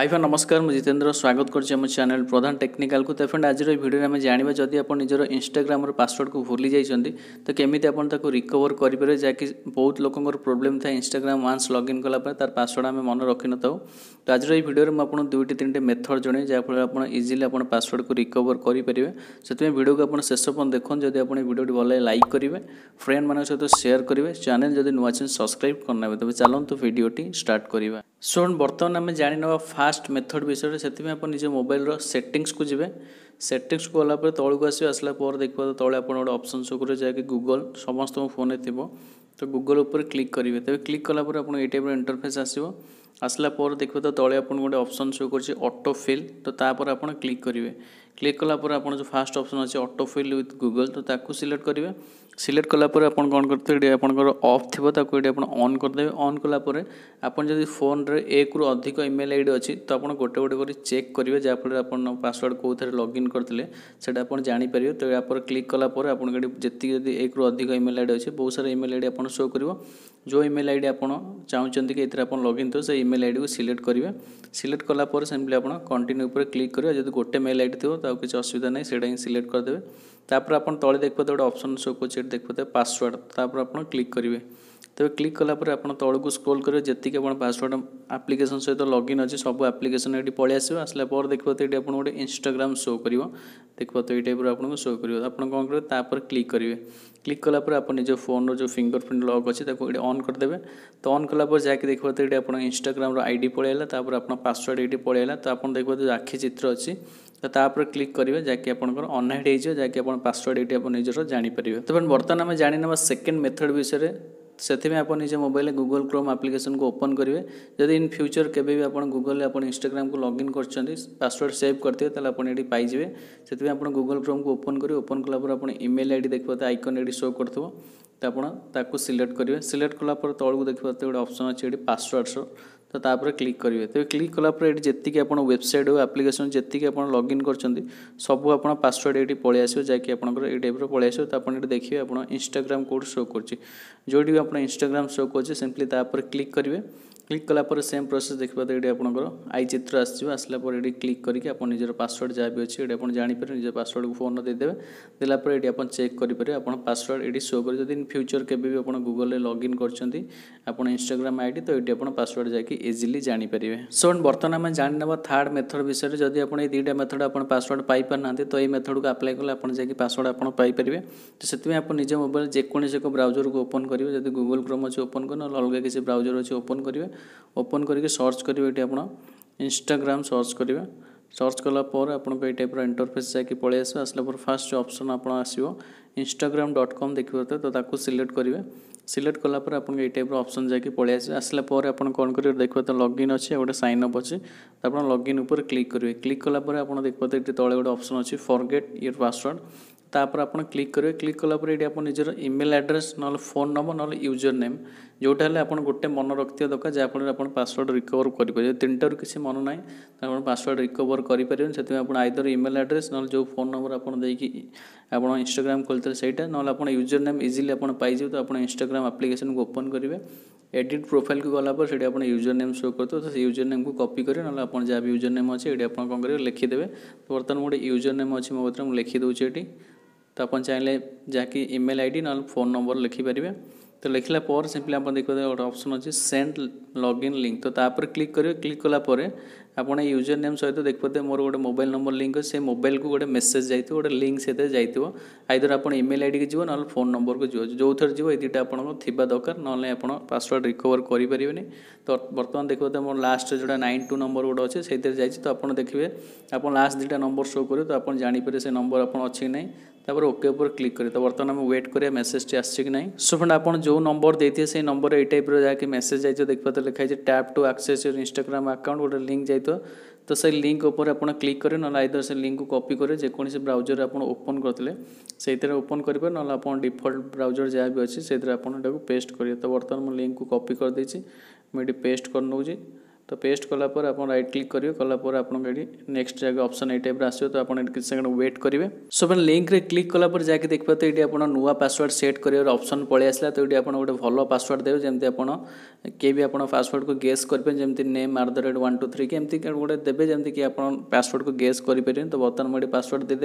high fan নমস্কার মু জিতেন্দ্র স্বাগত করছি আমার চ্যানেল প্রধান টেকনিকাল কু তো ফ্রেন্ড আজর এই ভিডিওরে আমি জাঁয়া যদি আপনার নিজের ইনস্টাগ্রামর পাসওয়ার্ড কু ভুলে যাই তো কেমিতি আপনার তাকে রিকভর করে যাকি বহুত লোকর প্রোবলেম থাকে ইনস্টাগ্রাম ওয়ান্স লগ ইন কলাপরে তার পাসওয়ার্ড আমি মনে রখি নথাও তো আজর এই ভিডিওরে মু আপনার দুইটি তিনটি মেথড জনাই যা ফলে আপনার ইজিলি আপনার পাসওয়ার্ড কু রিকভর করে পারে সেই ভিডিওকে আপনার শেষ পর্যন্ত দেখুন যদি আপনার ভিডিওটি ভালো লাইক করবে ফ্রেন্ড মান সহ সেয়ার করবে চ্যানেল যদি নূ আছেন সবসক্রাইব করে নেবে তবে চালু ভিডিওটি স্টার্ট করা স্টুডেন্ট বর্তমান আমি জাণিনেবা ফাষ্ট মেথড বিষয়ে সেপাই আপনার নিজ মোবাইলর সেটিংসକୁ ଯିବେ সেটিংসକୁ গলা পরে তলকু আসবে আসলা পরে দেখবা তো তলে আপনার গোটে অপসন শো করে যাকে গুগল সমস্ত ফোনে থিব তো গুগল উপরে ক্লিক করবে তবে ক্লিক কলা পরে আপনার এই টাইপের ইন্টরফেস আসব আসলা পরে দেখবে তো তলে আপনার গোটে অপসন শো করছে অটো ফিল তো তাপরে আপনার ক্লিক করবে ক্লিক কলা পরে আপনার যে ফার্স্ট অপসন আছে অটো ফিল উইথ গুগল তো তাকে সিলেক্ট করবে ସିଲେକ୍ଟ କଲାପରେ ଆପଣ କ'ଣ କରିଥିବେ ଏଠି ଆପଣଙ୍କର ଅଫ୍ ଥିବ ତାକୁ ଏଠି ଆପଣ ଅନ୍ କରିଦେବେ ଅନ୍ କଲାପରେ ଆପଣ ଯଦି ଫୋନ୍ରେ ଏକରୁ ଅଧିକ ଇମେଲ୍ ଆଇ ଡ଼ି ଅଛି ତ ଆପଣ ଗୋଟେ ଗୋଟେ କରି ଚେକ୍ କରିବେ ଯାହାଫଳରେ ଆପଣ ପାସୱାର୍ଡ଼ କେଉଁଥିରେ ଲଗ୍ଇନ୍ କରିଥିଲେ ସେଇଟା ଆପଣ ଜାଣିପାରିବେ ତ ୟା ପରେ କ୍ଲିକ୍ କଲାପରେ ଆପଣଙ୍କ ଏଠି ଯେତିକି ଯଦି ଏକରୁ ଅଧିକ ଇମେଲ୍ ଆଇ ଡ଼ି ଅଛି ବହୁତ ସାରା ଇମେଲ୍ ଆଇ ଡ଼ି ଆପଣ ଶୋ କରିବ ଯେଉଁ ଇମେଲ୍ ଆଇ ଡ଼ି ଆପଣ ଚାହୁଁଛନ୍ତି କି ଏଥିରେ ଆପଣ ଲଗ୍ଇନ୍ ଥିବ ସେ ଇମେଲ୍ ଆଇଡ଼ିକୁ ସିଲେକ୍ଟ କରିବେ ସିଲେକ୍ଟ କଲା ପରେ ସିମ୍ପଲି ଆପଣ କଣ୍ଟିନ୍ୟୁ ଉପରେ କ୍ଲିକ୍ କରିବେ ଯଦି ଗୋଟେ ମେଲ୍ ଆଇଡ଼ି ଥିବ ତ ଆଉ କିଛି ଅସୁବିଧା ନାହିଁ ସେଇଟା ହିଁ ସିଲେକ୍ଟ କରିଦେବେ ତାପରେ ଆପଣ ତଳେ ଦେଖିପାରୁଥିବେ ଗୋଟେ ଅପସନ୍ ସୋ କରୁଛି ଏଠି ଦେଖିପାରୁଥିବେ ପାସୱାର୍ଡ଼ ତାପରେ ଆପଣ କ୍ଲିକ୍ କରିବେ ତେବେ କ୍ଲିକ୍ କଲା ପରେ ଆପଣ ତଳକୁ ସ୍କ୍ରୋଲ୍ କରିବେ ଯେତିକି ଆପଣ ପାସୱାର୍ଡ଼ ଆପ୍ଲିକେସନ୍ ସହିତ ଲଗ୍ଇନ୍ ଅଛି ସବୁ ଆପ୍ଲିକେସନ୍ ଏଠି ପଳେଇ ଆସିବ ଆସିଲା ପରେ ଦେଖିବ ତ ଏଠି ଆପଣ ଗୋଟେ ଇନଷ୍ଟାଗ୍ରାମ୍ ଶୋ କରିବ ଦେଖିବ ତ ଏଇ ଟାଇପ୍ର ଆପଣଙ୍କୁ ଶୋ କରିବ ଆପଣ କ'ଣ କରିବେ ତାପରେ କ୍ଲିକ୍ କରିବେ କ୍ଲିକ୍ କଲା ପରେ ଆପଣ ନିଜ ଫୋନ୍ର ଯେଉଁ ଫିଙ୍ଗର ପ୍ରିଣ୍ଟ ଲକ୍ ଅଛି ତାକୁ ଏଠି ଅନ୍ କରିଦେବେ ତ ଅନ୍ କଲା ପରେ ଯାହାକି ଦେଖିବ ତ ଏଠି ଆପଣ ଇନଷ୍ଟାଗ୍ରାମ୍ର ଆଇଡ଼ି ପଳେଇ ହେଲା ତାପରେ ଆପଣ ପାସୱାର୍ଡ଼ ଏଇଠି ପଳେଇ ହେଲା ତ ଆପଣ ଦେଖିବ ଯେଉଁ ଆଖି ଚିତ୍ର ଅଛି ତ ତାପରେ କ୍ଲିକ୍ କରିବେ ଯାହାକି ଆପଣଙ୍କର ଅନହାଇଡ଼ ହେଇଯିବ ଯାହାକି ଆପଣ ପାସୱାର୍ଡ଼ ଏଇଠି ଆପଣ ନିଜର ଜାଣିପାରିବେ ତ ବର୍ତ୍ତମାନ ଆମେ ଜାଣିନେବା ସେକେଣ୍ଡ ମେଥଡ଼ ବିଷୟରେ ସେଥିପାଇଁ ଆପଣ ନିଜ ମୋବାଇଲରେ ଗୁଗଲ କ୍ରୋମ୍ ଆପ୍ଲିକେସନ୍କୁ ଓପନ୍ କରିବେ ଯଦି ଇନ୍ ଫ୍ୟୁଚର୍ କେବେ ବି ଆପଣ ଗୁଗଲ୍ରେ ଆପଣ ଇନଷ୍ଟାଗ୍ରାମ୍କୁ ଲଗ୍ଇନ୍ କରିଛନ୍ତି ପାସୱାର୍ଡ଼ ସେଭ୍ କରିଥିବେ ତାହେଲେ ଆପଣ ଏଠି ପାଇଯିବେ ସେଥିପାଇଁ ଆପଣ ଗୁଗଲ୍ କ୍ରୋମ୍କୁ ଓପନ୍ କରିବେ ଓପନ୍ କଲା ପରେ ଆପଣ ଇମେଲ୍ ଆଇ ଡି ଦେଖିବ ତା ଆଇକନ୍ ଏଠି ଶୋ କରୁଥିବ ତ ଆପଣ ତାକୁ ସିଲେକ୍ଟ କରିବେ ସିଲେକ୍ଟ କଲା ପରେ ତଳକୁ ତ ଗୋଟେ ଅପସନ୍ ଅଛି ଏଠି ପାସୱାର୍ଡ଼ର ତ ତାପରେ କ୍ଲିକ୍ କରିବେ ତେବେ କ୍ଲିକ୍ କଲାପରେ ଏଠି ଯେତିକି ଆପଣ ୱେବସାଇଟ୍ ହେଉ ଆପ୍ଲିକେସନ୍ ଯେତିକି ଆପଣ ଲଗ୍ଇନ୍ କରିଛନ୍ତି ସବୁ ଆପଣ ପାସୱାର୍ଡ଼ ଏଇଠି ପଳେଇ ଆସିବ ଯାହାକି ଆପଣଙ୍କର ଏଇ ଟାଇପ୍ର ପଳେଇ ଆସିବ ତ ଆପଣ ଏଠି ଦେଖିବେ ଆପଣ ଇନଷ୍ଟାଗ୍ରାମ୍ କୋଡ଼ ସୋ କରୁଛି ଯେଉଁଠି ବି ଆପଣ ଇନଷ୍ଟାଗ୍ରାମ୍ ସୋ କରୁଛି ସିମ୍ପଲି ତାପରେ କ୍ଲିକ୍ କରିବେ କ୍ଲିକ୍ କଲାପରେ ସେମ୍ ପ୍ରୋସେସ୍ ଦେଖିବା ତ ଏଇଠି ଆପଣଙ୍କର ଆଇ ଚିତ୍ର ଆସିଯିବ ଆସିଲା ପରେ ଏଠି କ୍ଲିକ୍ କରିକି ଆପଣ ନିଜର ପାସୱାର୍ଡ଼ ଯାହା ବି ଅଛି ଏଇଠି ଆପଣ ଜାଣିପାରିବେ ନିଜ ପାସୱାର୍ଡ଼କୁ ଫୋନ୍ରେ ଦେଇଦେବେ ଦେଲା ପରେ ଏଠି ଆପଣ ଚେକ୍ କରିପାରିବେ ଆପଣ ପାସୱାର୍ଡ଼ ଏଇଠି ସୋ କରିବେ ଯଦି ଇନ୍ ଫ୍ୟୁଚର୍ କେବେ ବି ଆପଣ ଗୁଗଲ୍ରେ ଲଗ୍ଇନ୍ କରିଛନ୍ତି ଆପଣ ଇନଷ୍ଟାଗ୍ରାମ୍ ଆଇ ଡ଼ି ତ ଏଇଠି ଆପଣ ପାସୱାର୍ଡ଼ ଯାଇକି ଇଜିଲି ଜାଣିପାରିବେ ସୋ ବର୍ତ୍ତମାନ ଆମେ ଜାଣିନେବା ଥାର୍ଡ଼ ମେଥଡ଼ ବିଷୟରେ ଯଦି ଆପଣ ଏଇ ଦୁଇଟା ମେଥଡ଼ ଆପଣ ପାସୱାର୍ଡ଼ ପାଇପାରୁନାହାନ୍ତି ତ ଏଇ ମେଥଡ଼କୁ ଆପ୍ଲାଏ କଲେ ଆପଣ ଯାଇକି ପାସୱାର୍ଡ଼ ଆପଣ ପାଇପାରିବେ ତ ସେଥିପାଇଁ ଆପଣ ନିଜ ମୋବାଇଲ ଯେକୌଣସି ଏକ ବ୍ରାଉଜରକୁ ଓପନ୍ କରିବେ ଯଦି ଗୁଗଲ କ୍ରୋମ୍ ଅଛି ଓପନ୍ କରିବେ ନହେଲେ ଅଲଗା କିଛି ବ୍ରାଉଜର ଅଛି ଓପନ୍ କରିବେ ଓପନ୍ କରିକି ସର୍ଚ୍ଚ କରିବେ ଏଠି ଆପଣ ଇନଷ୍ଟାଗ୍ରାମ ସର୍ଚ୍ଚ କରିବେ ସର୍ଚ୍ଚ କଲା ପରେ ଆପଣଙ୍କୁ ଏଇ ଟାଇପ୍ର ଇଣ୍ଟରଫେସ୍ ଯାଇକି ପଳେଇ ଆସିବ ଆସିଲା ପରେ ଫାର୍ଷ୍ଟ ଯେଉଁ ଅପସନ୍ ଆପଣ ଆସିବ ଇନଷ୍ଟାଗ୍ରାମ୍ ଡଟ୍ କମ୍ ଦେଖିବ ତ ତାକୁ ସିଲେକ୍ଟ କରିବେ ସିଲେକ୍ଟ କଲା ପରେ ଆପଣଙ୍କୁ ଏଇ ଟାଇପ୍ର ଅପସନ୍ ଯାଇକି ପଳେଇ ଆସିବ ଆସିଲା ପରେ ଆପଣ କ'ଣ କରିବେ ଦେଖିବେ ତ ଲଗ୍ଇନ୍ ଅଛି ଆଉ ଗୋଟେ ସାଇନ୍ ଅପ୍ ଅଛି ତ ଆପଣ ଲଗ୍ଇନ୍ ଉପରେ କ୍ଲିକ୍ କରିବେ କ୍ଲିକ୍ କଲା ପରେ ଆପଣ ଦେଖିବେ ଏଠି ତଳେ ଗୋଟେ ଅପସନ୍ ଅଛି ଫର୍ଗେଟ୍ ଇୟର୍ ପାସୱାର୍ଡ଼ ତାପରେ ଆପଣ କ୍ଲିକ୍ କରିବେ କ୍ଲିକ୍ କଲା ପରେ ଏଠି ଆପଣ ନିଜର ଇମେଲ୍ ଆଡ୍ରେସ୍ ନହେଲେ ଫୋନ୍ ନମ୍ବର ନହେଲେ ୟୁଜର୍ ନେମ୍ ଯେଉଁଟା ହେଲେ ଆପଣ ଗୋଟେ ମନେ ରଖିଥିବା ଦରକାର ଯାହାଫଳରେ ଆପଣ ପାସୱାର୍ଡ଼ ରିକଭର କରିପାରିବେ ତିନିଟାରୁ କିଛି ମନେ ନାହିଁ ଆପଣ ପାସୱାର୍ଡ଼ ରିକଭର କରିପାରିବେନି ସେଥିପାଇଁ ଆପଣ ଆଇଦର ଇମେଲ୍ ଆଡ଼୍ରେସ୍ ନହେଲେ ଯେଉଁ ଫୋନ୍ ନମ୍ବର ଆପଣ ଦେଇକି ଆପଣ ଇନଷ୍ଟାଗ୍ରାମ ଖୋଲିଥିଲେ ସେଇଟା ନହେଲେ ଆପଣ ୟୁଜର୍ ନେମ୍ ଇଜିଲି ଆପଣ ପାଇଯିବେ ତ ଆପଣ ଇନଷ୍ଟାଗ୍ରାମ ଆପ୍ଲିକେସନକୁ ଓପନ୍ କରିବେ ଏଡ଼ିଟ୍ ପ୍ରୋଫାଇଲ୍କୁ ଗଲା ପରେ ସେଠି ଆପଣ ୟୁଜର୍ ନେମ୍ ସୋ କରିଥିବ ତ ସେ ୟୁଜର୍ ନେମ୍କୁ କପି କରିବେ ନହେଲେ ଆପଣ ଯାହା ବି ୟୁଜର ନେମ୍ ଅଛି ଏଠି ଆପଣ କ'ଣ କରିବେ ଲେଖିଦେବେ ତ ବର୍ତ୍ତମାନ ଗୋଟେ ୟୁଜର ନେମ୍ ଅଛି ମୋ ଭିତରେ ମୁଁ ଲେଖିଦେଉଛି ଏଠି ତ ଆପଣ ଚାହିଁଲେ ଯାହାକି ଇମେଲ୍ ଆଇ ଡ଼ି ନହେଲେ ଫୋନ୍ ନମ୍ବର ଲେଖିପାରିବେ তো লেখিলা পরে সিম্পলি আপনার দেখবে গোটে অপসন অছে সেন্ড লগ ইন লিঙ্ক তো তাপরে ক্লিক করবে ক্লিক কলাপরে ଆପଣ ୟୁଜର ନେମ୍ ସହିତ ଦେଖିପାରୁଥିବେ ମୋର ଗୋଟେ ମୋବାଇଲ ନମ୍ବର ଲିଙ୍କ ଅଛି ସେ ମୋବାଇଲକୁ ଗୋଟେ ମେସେଜ ଯାଇଥିବ ଗୋଟେ ଲିଙ୍କ ସେଥିରେ ଯାଇଥିବ ଆଇଦର ଆପଣ ଇମେଲ ଆଇଡ଼ିକି ଯିବ ନହେଲେ ଫୋନ୍ ନମ୍ବରକୁ ଯିବ ଯେଉଁଥିରେ ଯିବ ଏ ଦୁଇଟା ଆପଣଙ୍କର ଥିବା ଦରକାର ନହେଲେ ଆପଣ ପାସୱାର୍ଡ଼ ରିକଭର କରିପାରିବେନି ତ ବର୍ତ୍ତମାନ ଦେଖିପାରୁଥିବେ ମୋର ଲାଷ୍ଟରେ ଯେଉଁଟା ନାଇନ୍ ଟୁ ନମ୍ବର ଗୋଟେ ଅଛି ସେଇଥିରେ ଯାଇଛି ତ ଆପଣ ଦେଖିବେ ଆପଣ ଲାଷ୍ଟ ଦୁଇଟା ନମ୍ବର ସୋ କରିବେ ତ ଆପଣ ଜାଣିପାରିବେ ସେ ନମ୍ବର ଆପଣ ଅଛି କି ନାହିଁ ତାପରେ ଓକେ ଉପରେ କ୍ଲିକ୍ କରିବେ ତ ବର୍ତ୍ତମାନ ଆମେ ୱେଟ୍ କରିବା ମେସେଜଟି ଆସିଛି କି ନାହିଁ ସୋ ଫ୍ରେଣ୍ଡ ଆପଣ ଯେଉଁ ନମ୍ବର ଦେଇଥିବେ ସେଇ ନମ୍ବର ଏଇ ଟାଇପ୍ର ଯାହାକି ମେସେଜ ଯାଇଥିବ ଦେଖିପାରୁଥିବେ ଲେଖା ହେଇଛି tap to access Instagram account ଗୋଟେ ଲିଙ୍କ ଯାଇ ସହିତ ତ ସେ ଲିଙ୍କ ଉପରେ ଆପଣ କ୍ଲିକ୍ କରିବେ ନହେଲେ ଆଇଦର ସେ ଲିଙ୍କକୁ କପି କରିବେ ଯେକୌଣସି ବ୍ରାଉଜରରେ ଆପଣ ଓପନ୍ କରିଥିଲେ ସେଇଥିରେ ଓପନ୍ କରିବେ ନହେଲେ ଆପଣ ଡିଫଲ୍ଟ ବ୍ରାଉଜର ଯାହା ବି ଅଛି ସେଇଥିରେ ଆପଣ ଏଟାକୁ ପେଷ୍ଟ କରିବେ ତ ବର୍ତ୍ତମାନ ମୁଁ ଲିଙ୍କକୁ କପି କରିଦେଇଛି ମୁଁ ଏଠି ପେଷ୍ଟ କରିନେଉଛି তো পেস্ট কলাপরে আপনার রাইট ক্লিক করবে কলাপরে আপনার এটি নেক্সট জায়গা অপসন এই টাইপের আসবে তো আপনার এটি কিছু সেকেন্ড ওয়েট করবে সো মানে লিঙ্করে ক্লিক কলাপরে যাকে দেখিপারে এটি আপনার নূয়া পাসওয়ার্ড সেট করার অপসন পলাই আসলা তো এটি আপনার গোটে ভালো পাসওয়ার্ড দেবে যেমন আপনার কে বি আপনার পাসওয়ার্ডকে গেস করবে যেমন name at the rate one two three কি এমতি গোটে দেবে যেমন কি আপনার পাসওয়ার্ডকে গেস করিপারে তো বর্তমানে এটি পাসওয়ার্ড দিয়ে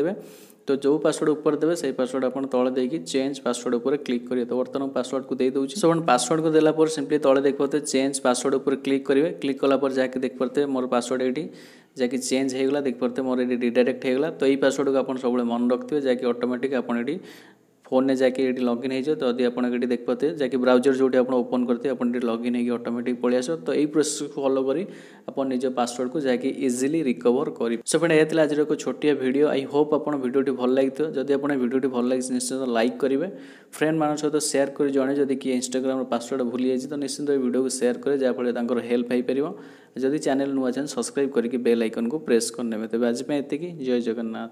তো যে পাসওয়ার্ড উপরে দেবে সেই পাসওয়ার্ড আপনার তলে দিয়ে চেঞ্জ পাসওয়ার্ড উপরে ক্লিক করিবে তো বর্তমানে পাসওয়ার্ডকে দিয়ে দেଉଛି সো পাসওয়ার্ডকে দেলা পরে সিম্পলি তলে দেখবে চেঞ্জ পাসওয়ার্ড উপরে ক্লিক করবে ক্লিক কলা पर जाके देख पारे मोर पासवर्ड ये जहाँकि चेंज होगा देख पारे मोर ये रिडायरेक्ट होगा तो यही पासवर्ड को आप सब मन रखे जहाँकि अटोमेटिक आपड़ ये ଫୋନ୍ରେ ଯାଇକି ଏଠି ଲଗ୍ଇନ୍ ହେଇଯିବ ତ ଯଦି ଆପଣ ଏଠି ଦେଖିପାରୁଥିବେ ଯାଇକି ବ୍ରାଉଜର୍ ଯେଉଁଠି ଆପଣ ଓପନ୍ କରିଥିବେ ଆପଣ ଏଠି ଲଗ୍ଇନ୍ ହେଇକି ଅଟୋମେଟିକ୍ ପଳେଇ ଆସିବ ତ ଏଇ ପ୍ରୋସେସ୍କୁ ଫଲୋ କରି ଆପଣ ନିଜ ପାସୱାର୍ଡ଼କୁ ଯାଇକି ଇଜିଲି ରିକଭର କରିବେ ସୋ ଫ୍ରେଣ୍ଡ ଏହା ଥିଲା ଆଜିର ଏକ ଛୋଟିଆ ଭିଡ଼ିଓ ଆଇ ହୋପ୍ ଆପଣ ଭିଡ଼ିଓଟି ଭଲ ଲାଗିଥିବ ଯଦି ଆପଣ ଭିଡ଼ିଓଟି ଭଲ ଲାଗିଛି ନିଶ୍ଚିତ ଲାଇକ୍ କରିବେ ଫ୍ରେଣ୍ଡମାନଙ୍କ ସହିତ ସେୟାର କରି ଜଣେ ଯଦି କିଏ ଇନଷ୍ଟାଗ୍ରାମର ପାସୱାର୍ଡ଼ ଭୁଲି ଯାଇଛି ତ ନିଶ୍ଚିତ ଏ ଭିଡ଼ିଓକୁ ସେୟାର କରିବେ ଯାହାଫଳରେ ତାଙ୍କର ହେଲ୍ପ ହୋଇପାରିବ ଯଦି ଚ୍ୟାନେଲ୍ ନୂଆ ଚ୍ୟାନେଲ୍ ସବସ୍କ୍ରାଇବ୍ କରିକି ବେଲ୍ ଆଇକନ୍କୁ ପ୍ରେସ୍ କରିନେବେ ତେବେ ଆଜି ପାଇଁ ଏତିକି ଜୟ ଜଗନ୍ନାଥ